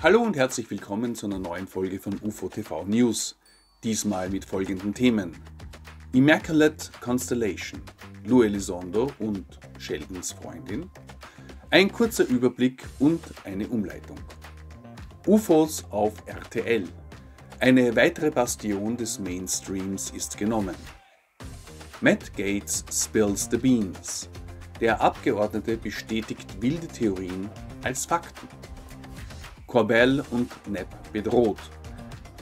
Hallo und herzlich willkommen zu einer neuen Folge von UFO TV News. Diesmal mit folgenden Themen: Immaculate Constellation, Lou Elizondo und Sheldons Freundin, ein kurzer Überblick und eine Umleitung. UFOs auf RTL. Eine weitere Bastion des Mainstreams ist genommen. Matt Gates spills the beans. Der Abgeordnete bestätigt wilde Theorien als Fakten. Corbell und Nepp bedroht.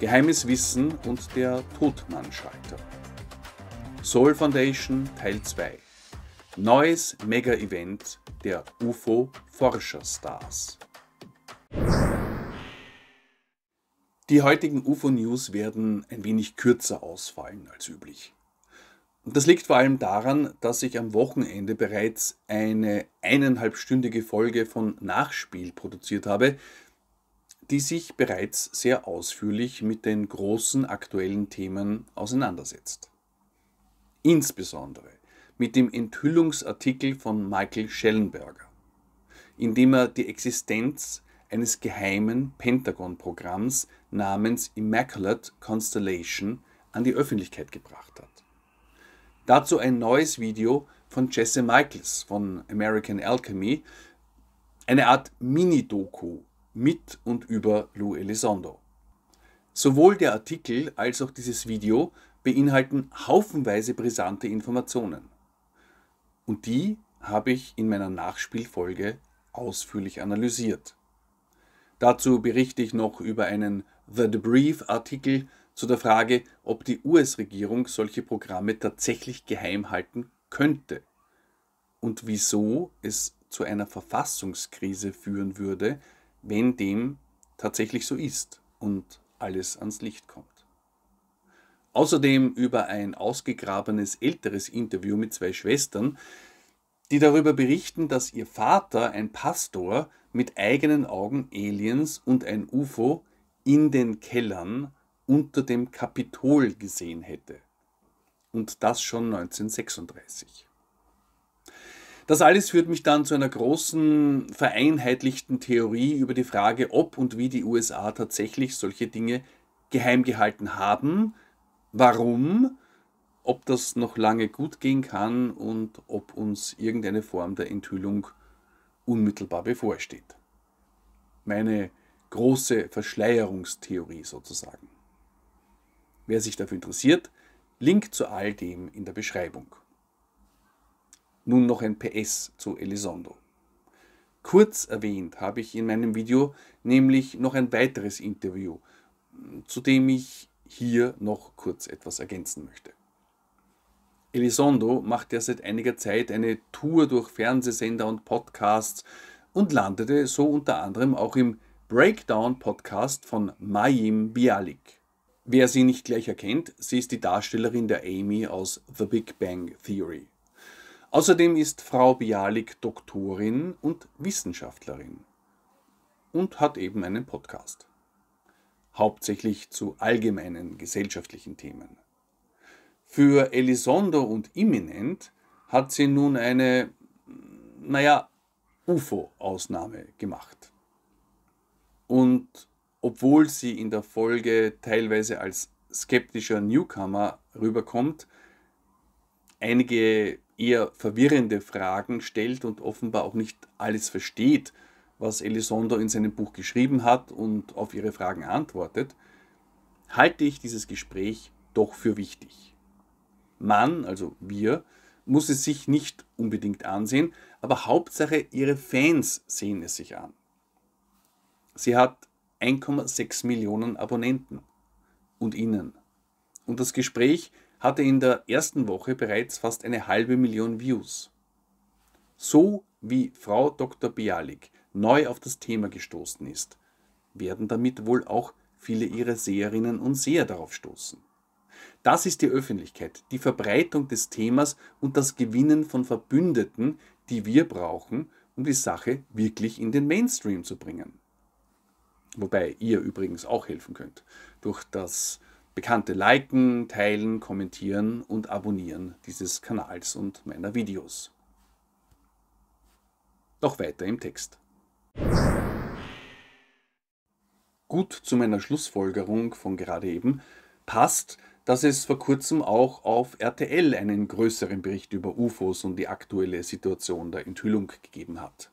Geheimes Wissen und der Todmannschalter. Soul Foundation Teil 2. Neues Mega-Event der UFO-Forscherstars. Die heutigen UFO-News werden ein wenig kürzer ausfallen als üblich. Und das liegt vor allem daran, dass ich am Wochenende bereits eine eineinhalbstündige Folge von Nachspiel produziert habe, die sich bereits sehr ausführlich mit den großen aktuellen Themen auseinandersetzt. Insbesondere mit dem Enthüllungsartikel von Michael Schellenberger, in dem er die Existenz eines geheimen Pentagon-Programms namens Immaculate Constellation an die Öffentlichkeit gebracht hat. Dazu ein neues Video von Jesse Michaels von American Alchemy, eine Art Mini-Doku mit und über Lou Elizondo. Sowohl der Artikel als auch dieses Video beinhalten haufenweise brisante Informationen. Und die habe ich in meiner Nachspielfolge ausführlich analysiert. Dazu berichte ich noch über einen The Debrief-Artikel zu der Frage, ob die US-Regierung solche Programme tatsächlich geheim halten könnte und wieso es zu einer Verfassungskrise führen würde, wenn dem tatsächlich so ist und alles ans Licht kommt. Außerdem über ein ausgegrabenes älteres Interview mit zwei Schwestern, die darüber berichten, dass ihr Vater, ein Pastor, mit eigenen Augen Aliens und ein UFO in den Kellern unter dem Kapitol gesehen hätte. Und das schon 1936. Das alles führt mich dann zu einer großen vereinheitlichten Theorie über die Frage, ob und wie die USA tatsächlich solche Dinge geheim gehalten haben, warum, ob das noch lange gut gehen kann und ob uns irgendeine Form der Enthüllung unmittelbar bevorsteht. Meine große Verschleierungstheorie sozusagen. Wer sich dafür interessiert, Link zu all dem in der Beschreibung. Nun noch ein PS zu Elizondo. Kurz erwähnt habe ich in meinem Video nämlich noch ein weiteres Interview, zu dem ich hier noch kurz etwas ergänzen möchte. Elizondo macht ja seit einiger Zeit eine Tour durch Fernsehsender und Podcasts und landete so unter anderem auch im Breakdown-Podcast von Mayim Bialik. Wer sie nicht gleich erkennt, sie ist die Darstellerin der Amy aus The Big Bang Theory. Außerdem ist Frau Bialik Doktorin und Wissenschaftlerin und hat eben einen Podcast, hauptsächlich zu allgemeinen gesellschaftlichen Themen. Für Elisondo und Imminent hat sie nun eine, naja, UFO-Ausnahme gemacht. Und obwohl sie in der Folge teilweise als skeptischer Newcomer rüberkommt, einige eher verwirrende Fragen stellt und offenbar auch nicht alles versteht, was Elizondo in seinem Buch geschrieben hat und auf ihre Fragen antwortet, halte ich dieses Gespräch doch für wichtig. Man, also wir, muss es sich nicht unbedingt ansehen, aber Hauptsache ihre Fans sehen es sich an. Sie hat 1,6 Millionen Abonnenten und Innen. Und das Gespräch hatte in der ersten Woche bereits fast eine halbe Million Views. So wie Frau Dr. Bialik neu auf das Thema gestoßen ist, werden damit wohl auch viele ihrer Seherinnen und Seher darauf stoßen. Das ist die Öffentlichkeit, die Verbreitung des Themas und das Gewinnen von Verbündeten, die wir brauchen, um die Sache wirklich in den Mainstream zu bringen. Wobei ihr übrigens auch helfen könnt durch das Bekannte liken, teilen, kommentieren und abonnieren dieses Kanals und meiner Videos. Doch weiter im Text. Gut zu meiner Schlussfolgerung von gerade eben passt, dass es vor kurzem auch auf RTL einen größeren Bericht über UFOs und die aktuelle Situation der Enthüllung gegeben hat.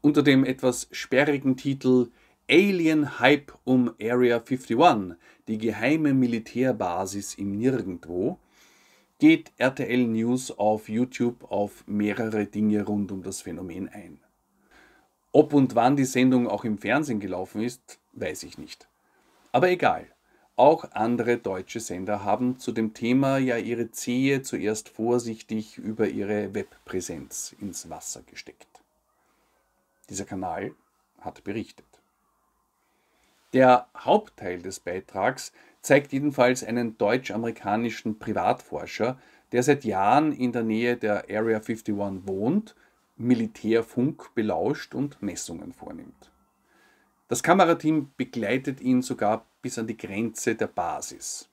Unter dem etwas sperrigen Titel Alien-Hype um Area 51, die geheime Militärbasis im Nirgendwo, geht RTL News auf YouTube auf mehrere Dinge rund um das Phänomen ein. Ob und wann die Sendung auch im Fernsehen gelaufen ist, weiß ich nicht. Aber egal, auch andere deutsche Sender haben zu dem Thema ja ihre Zehe zuerst vorsichtig über ihre Webpräsenz ins Wasser gesteckt. Dieser Kanal hat berichtet. Der Hauptteil des Beitrags zeigt jedenfalls einen deutsch-amerikanischen Privatforscher, der seit Jahren in der Nähe der Area 51 wohnt, Militärfunk belauscht und Messungen vornimmt. Das Kamerateam begleitet ihn sogar bis an die Grenze der Basis.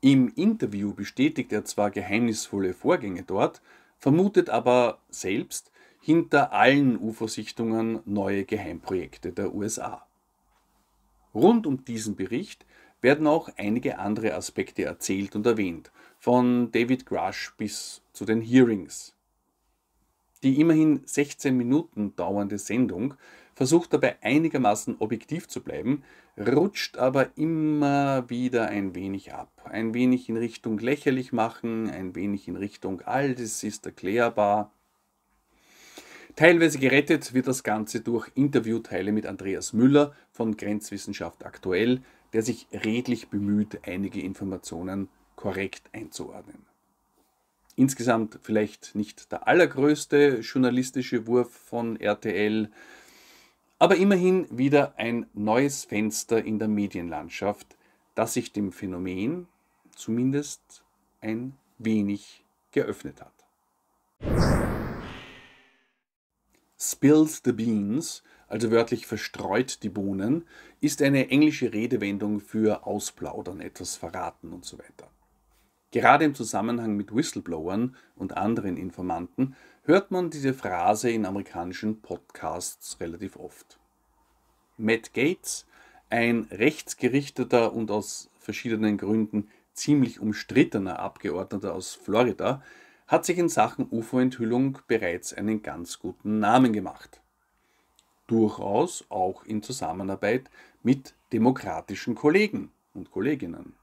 Im Interview bestätigt er zwar geheimnisvolle Vorgänge dort, vermutet aber selbst hinter allen UFO-Sichtungen neue Geheimprojekte der USA. Rund um diesen Bericht werden auch einige andere Aspekte erzählt und erwähnt, von David Grush bis zu den Hearings. Die immerhin 16 Minuten dauernde Sendung versucht dabei einigermaßen objektiv zu bleiben, rutscht aber immer wieder ein wenig ab. Ein wenig in Richtung lächerlich machen, ein wenig in Richtung all das ist erklärbar. Teilweise gerettet wird das Ganze durch Interviewteile mit Andreas Müller von Grenzwissenschaft aktuell, der sich redlich bemüht, einige Informationen korrekt einzuordnen. Insgesamt vielleicht nicht der allergrößte journalistische Wurf von RTL, aber immerhin wieder ein neues Fenster in der Medienlandschaft, das sich dem Phänomen zumindest ein wenig geöffnet hat. Spills the Beans, also wörtlich verstreut die Bohnen, ist eine englische Redewendung für ausplaudern, etwas verraten und so weiter. Gerade im Zusammenhang mit Whistleblowern und anderen Informanten hört man diese Phrase in amerikanischen Podcasts relativ oft. Matt Gates, ein rechtsgerichteter und aus verschiedenen Gründen ziemlich umstrittener Abgeordneter aus Florida, hat sich in Sachen UFO-Enthüllung bereits einen ganz guten Namen gemacht. Durchaus auch in Zusammenarbeit mit demokratischen Kollegen und Kolleginnen.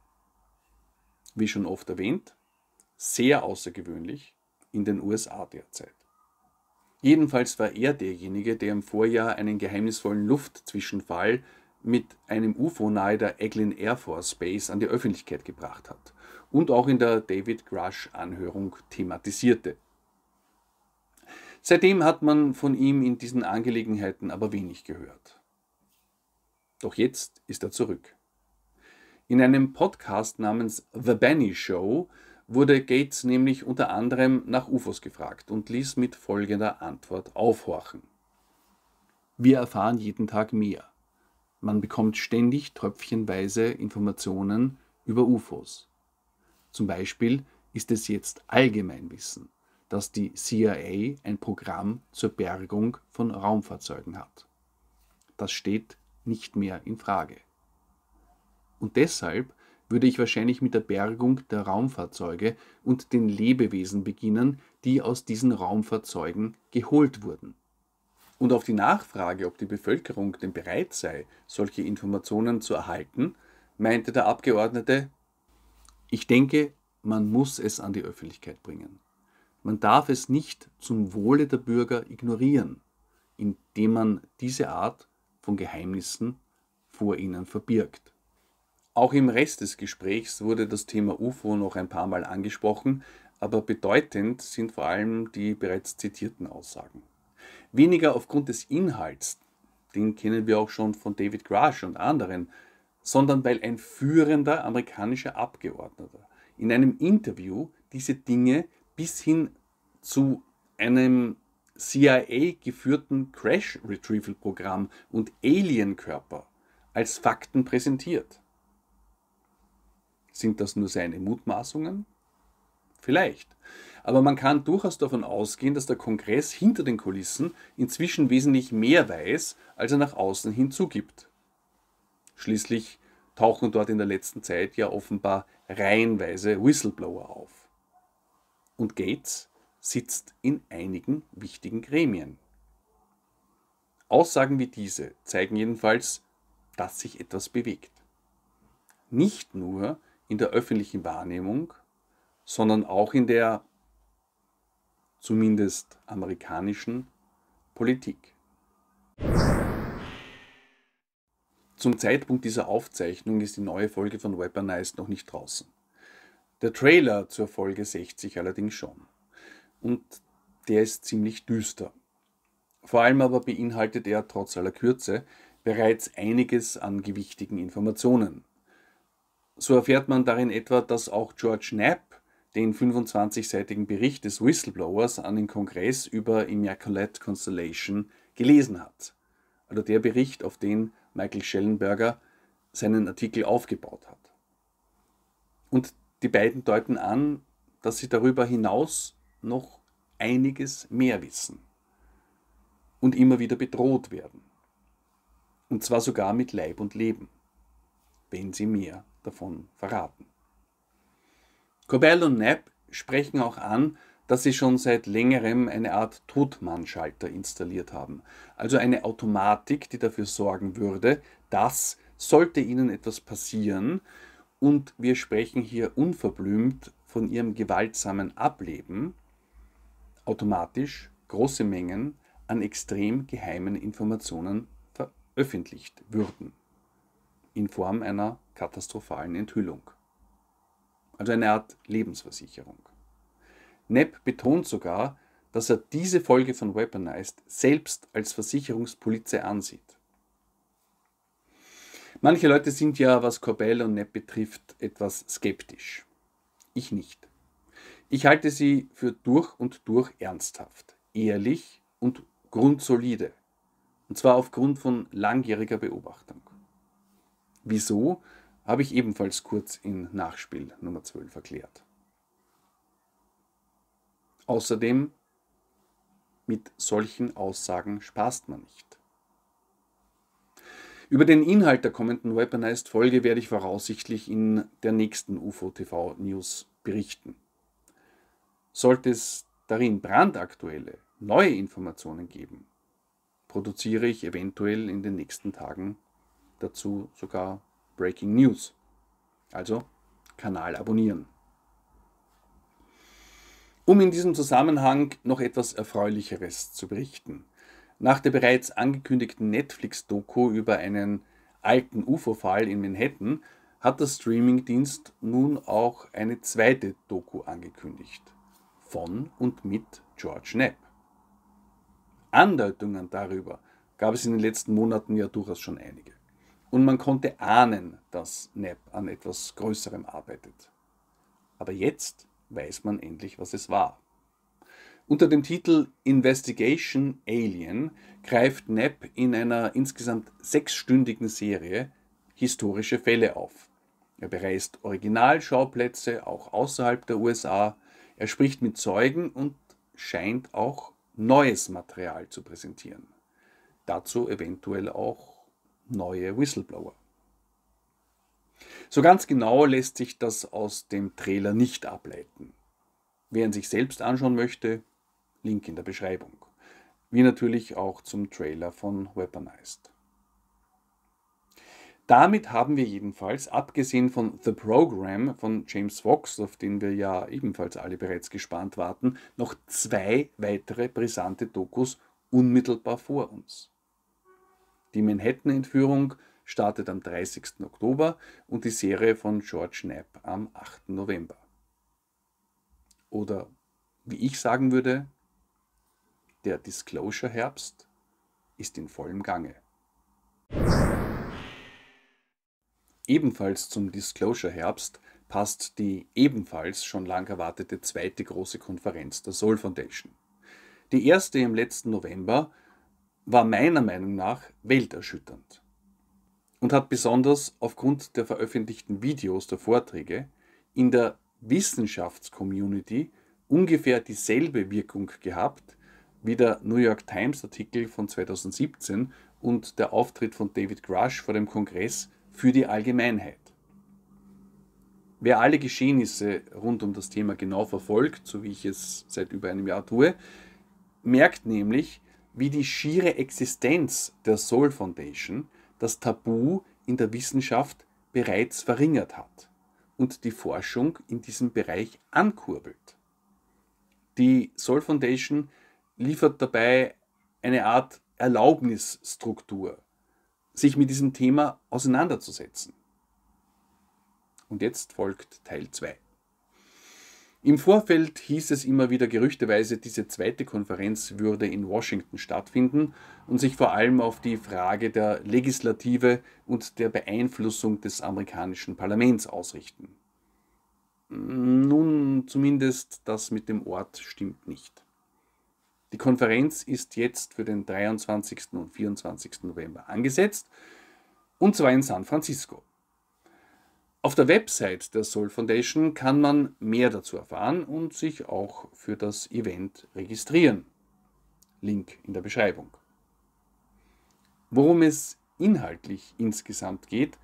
Wie schon oft erwähnt, sehr außergewöhnlich in den USA derzeit. Jedenfalls war er derjenige, der im Vorjahr einen geheimnisvollen Luftzwischenfall mit einem UFO nahe der Eglin Air Force Base an die Öffentlichkeit gebracht hat und auch in der David Grush-Anhörung thematisierte. Seitdem hat man von ihm in diesen Angelegenheiten aber wenig gehört. Doch jetzt ist er zurück. In einem Podcast namens The Benny Show wurde Gates nämlich unter anderem nach UFOs gefragt und ließ mit folgender Antwort aufhorchen. Wir erfahren jeden Tag mehr. Man bekommt ständig tröpfchenweise Informationen über UFOs. Zum Beispiel ist es jetzt Allgemeinwissen, dass die CIA ein Programm zur Bergung von Raumfahrzeugen hat. Das steht nicht mehr in Frage. Und deshalb würde ich wahrscheinlich mit der Bergung der Raumfahrzeuge und den Lebewesen beginnen, die aus diesen Raumfahrzeugen geholt wurden. Und auf die Nachfrage, ob die Bevölkerung denn bereit sei, solche Informationen zu erhalten, meinte der Abgeordnete, ich denke, man muss es an die Öffentlichkeit bringen. Man darf es nicht zum Wohle der Bürger ignorieren, indem man diese Art von Geheimnissen vor ihnen verbirgt. Auch im Rest des Gesprächs wurde das Thema UFO noch ein paar Mal angesprochen, aber bedeutend sind vor allem die bereits zitierten Aussagen. Weniger aufgrund des Inhalts, den kennen wir auch schon von David Grush und anderen, sondern weil ein führender amerikanischer Abgeordneter in einem Interview diese Dinge bis hin zu einem CIA geführten Crash Retrieval Programm und Alienkörper als Fakten präsentiert. Sind das nur seine Mutmaßungen? Vielleicht. Aber man kann durchaus davon ausgehen, dass der Kongress hinter den Kulissen inzwischen wesentlich mehr weiß, als er nach außen hinzugibt. Schließlich tauchen dort in der letzten Zeit ja offenbar reihenweise Whistleblower auf. Und Gates sitzt in einigen wichtigen Gremien. Aussagen wie diese zeigen jedenfalls, dass sich etwas bewegt. Nicht nur in der öffentlichen Wahrnehmung, sondern auch in der zumindest amerikanischen Politik. Zum Zeitpunkt dieser Aufzeichnung ist die neue Folge von Weaponized noch nicht draußen. Der Trailer zur Folge 60 allerdings schon. Und der ist ziemlich düster. Vor allem aber beinhaltet er trotz aller Kürze bereits einiges an gewichtigen Informationen. So erfährt man darin etwa, dass auch George Knapp den 25-seitigen Bericht des Whistleblowers an den Kongress über Immaculate Constellation gelesen hat. Also der Bericht, auf den Michael Schellenberger seinen Artikel aufgebaut hat. Und die beiden deuten an, dass sie darüber hinaus noch einiges mehr wissen und immer wieder bedroht werden. Und zwar sogar mit Leib und Leben, wenn sie mehr davon verraten. Corbell und Knapp sprechen auch an, dass sie schon seit längerem eine Art Todmannschalter installiert haben. Also eine Automatik, die dafür sorgen würde, dass, sollte ihnen etwas passieren, und wir sprechen hier unverblümt von ihrem gewaltsamen Ableben, automatisch große Mengen an extrem geheimen Informationen veröffentlicht würden. In Form einer katastrophalen Enthüllung. Also eine Art Lebensversicherung. Knapp betont sogar, dass er diese Folge von Weaponized selbst als Versicherungspolize ansieht. Manche Leute sind ja, was Corbell und Nepp betrifft, etwas skeptisch. Ich nicht. Ich halte sie für durch und durch ernsthaft, ehrlich und grundsolide. Und zwar aufgrund von langjähriger Beobachtung. Wieso, habe ich ebenfalls kurz in Nachspiel Nummer 12 erklärt. Außerdem, mit solchen Aussagen spaßt man nicht. Über den Inhalt der kommenden Weaponized-Folge werde ich voraussichtlich in der nächsten UFO-TV-News berichten. Sollte es darin brandaktuelle, neue Informationen geben, produziere ich eventuell in den nächsten Tagen dazu sogar Breaking News. Also Kanal abonnieren. Um in diesem Zusammenhang noch etwas Erfreulicheres zu berichten. Nach der bereits angekündigten Netflix-Doku über einen alten UFO-Fall in Manhattan hat der Streamingdienst nun auch eine zweite Doku angekündigt. Von und mit George Knapp. Andeutungen darüber gab es in den letzten Monaten ja durchaus schon einige. Und man konnte ahnen, dass Knapp an etwas Größerem arbeitet. Aber jetzt weiß man endlich, was es war. Unter dem Titel Investigation Alien greift Knapp in einer insgesamt sechsstündigen Serie historische Fälle auf. Er bereist Originalschauplätze auch außerhalb der USA, er spricht mit Zeugen und scheint auch neues Material zu präsentieren. Dazu eventuell auch neue Whistleblower. So ganz genau lässt sich das aus dem Trailer nicht ableiten. Wer ihn sich selbst anschauen möchte, Link in der Beschreibung. Wie natürlich auch zum Trailer von Weaponized. Damit haben wir jedenfalls, abgesehen von The Program von James Fox, auf den wir ja ebenfalls alle bereits gespannt warten, noch zwei weitere brisante Dokus unmittelbar vor uns. Die Manhattan-Entführung startet am 30. Oktober und die Serie von George Knapp am 8. November. Oder wie ich sagen würde, der Disclosure-Herbst ist in vollem Gange. Ebenfalls zum Disclosure-Herbst passt die ebenfalls schon lang erwartete zweite große Konferenz der Soul Foundation. Die erste im letzten November war meiner Meinung nach welterschütternd und hat besonders aufgrund der veröffentlichten Videos der Vorträge in der Wissenschaftscommunity ungefähr dieselbe Wirkung gehabt wie der New York Times Artikel von 2017 und der Auftritt von David Grush vor dem Kongress für die Allgemeinheit. Wer alle Geschehnisse rund um das Thema genau verfolgt, so wie ich es seit über einem Jahr tue, merkt nämlich, wie die schiere Existenz der Soul Foundation das Tabu in der Wissenschaft bereits verringert hat und die Forschung in diesem Bereich ankurbelt. Die Sol Foundation liefert dabei eine Art Erlaubnisstruktur, sich mit diesem Thema auseinanderzusetzen. Und jetzt folgt Teil 2. Im Vorfeld hieß es immer wieder gerüchteweise, diese zweite Konferenz würde in Washington stattfinden und sich vor allem auf die Frage der Legislative und der Beeinflussung des amerikanischen Parlaments ausrichten. Nun, zumindest das mit dem Ort stimmt nicht. Die Konferenz ist jetzt für den 23. und 24. November angesetzt, und zwar in San Francisco. Auf der Website der Soul Foundation kann man mehr dazu erfahren und sich auch für das Event registrieren. Link in der Beschreibung. Worum es inhaltlich insgesamt geht,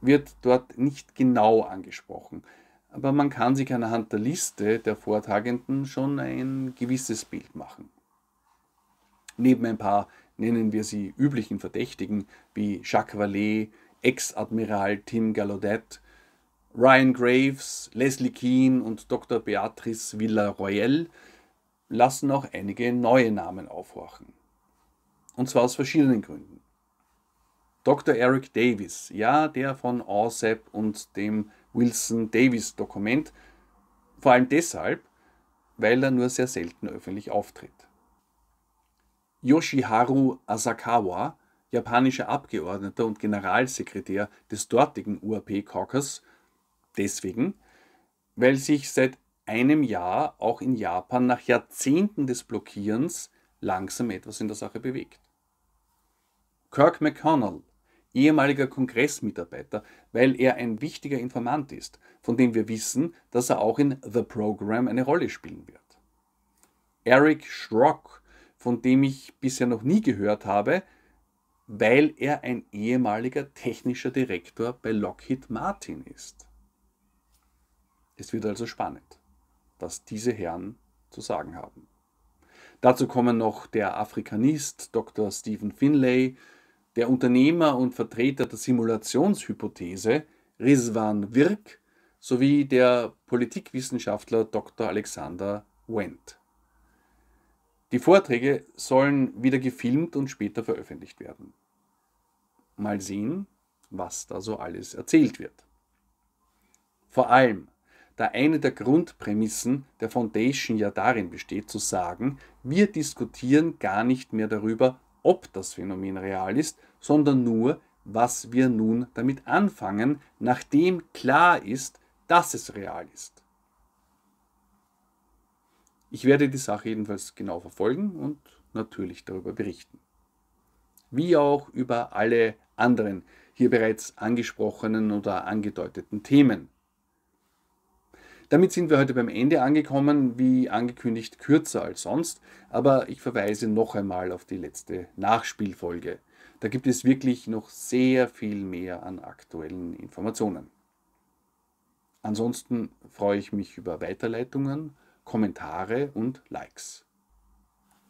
wird dort nicht genau angesprochen, aber man kann sich anhand der Liste der Vortragenden schon ein gewisses Bild machen. Neben ein paar, nennen wir sie, üblichen Verdächtigen wie Jacques Vallée, Ex-Admiral Tim Gallaudet, Ryan Graves, Leslie Keane und Dr. Beatrice Villarroel lassen auch einige neue Namen aufhorchen. Und zwar aus verschiedenen Gründen. Dr. Eric Davis, ja, der von OSEP und dem Wilson-Davis-Dokument, vor allem deshalb, weil er nur sehr selten öffentlich auftritt. Yoshiharu Asakawa, japanischer Abgeordneter und Generalsekretär des dortigen UAP-Caucus, deswegen, weil sich seit einem Jahr auch in Japan nach Jahrzehnten des Blockierens langsam etwas in der Sache bewegt. Kirk McConnell, ehemaliger Kongressmitarbeiter, weil er ein wichtiger Informant ist, von dem wir wissen, dass er auch in The Program eine Rolle spielen wird. Eric Schrock, von dem ich bisher noch nie gehört habe, weil er ein ehemaliger technischer Direktor bei Lockheed Martin ist. Es wird also spannend, was diese Herren zu sagen haben. Dazu kommen noch der Afrikanist Dr. Stephen Finlay, der Unternehmer und Vertreter der Simulationshypothese Rizwan Wirk sowie der Politikwissenschaftler Dr. Alexander Wendt. Die Vorträge sollen wieder gefilmt und später veröffentlicht werden. Mal sehen, was da so alles erzählt wird. Vor allem da eine der Grundprämissen der Foundation ja darin besteht zu sagen, wir diskutieren gar nicht mehr darüber, ob das Phänomen real ist, sondern nur, was wir nun damit anfangen, nachdem klar ist, dass es real ist. Ich werde die Sache jedenfalls genau verfolgen und natürlich darüber berichten. Wie auch über alle anderen hier bereits angesprochenen oder angedeuteten Themen. Damit sind wir heute beim Ende angekommen, wie angekündigt kürzer als sonst, aber ich verweise noch einmal auf die letzte Nachspielfolge. Da gibt es wirklich noch sehr viel mehr an aktuellen Informationen. Ansonsten freue ich mich über Weiterleitungen, Kommentare und Likes.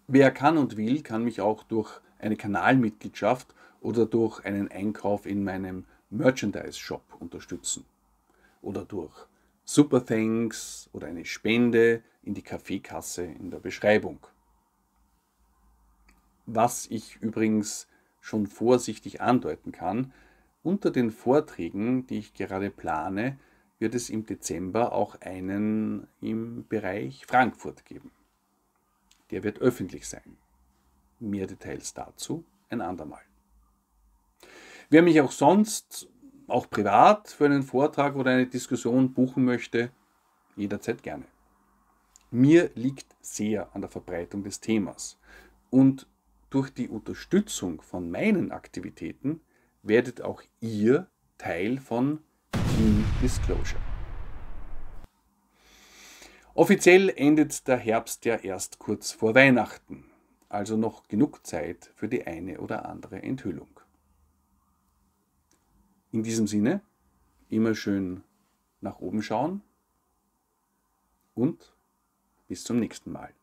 Wer kann und will, kann mich auch durch eine Kanalmitgliedschaft oder durch einen Einkauf in meinem Merchandise-Shop unterstützen. Oder durch Super Thanks oder eine Spende in die Kaffeekasse in der Beschreibung. Was ich übrigens schon vorsichtig andeuten kann, unter den Vorträgen, die ich gerade plane, wird es im Dezember auch einen im Bereich Frankfurt geben. Der wird öffentlich sein. Mehr Details dazu ein andermal. Wer mich auch sonst auch privat für einen Vortrag oder eine Diskussion buchen möchte, jederzeit gerne. Mir liegt sehr an der Verbreitung des Themas und durch die Unterstützung von meinen Aktivitäten werdet auch ihr Teil von Team Disclosure. Offiziell endet der Herbst ja erst kurz vor Weihnachten, also noch genug Zeit für die eine oder andere Enthüllung. In diesem Sinne, immer schön nach oben schauen und bis zum nächsten Mal.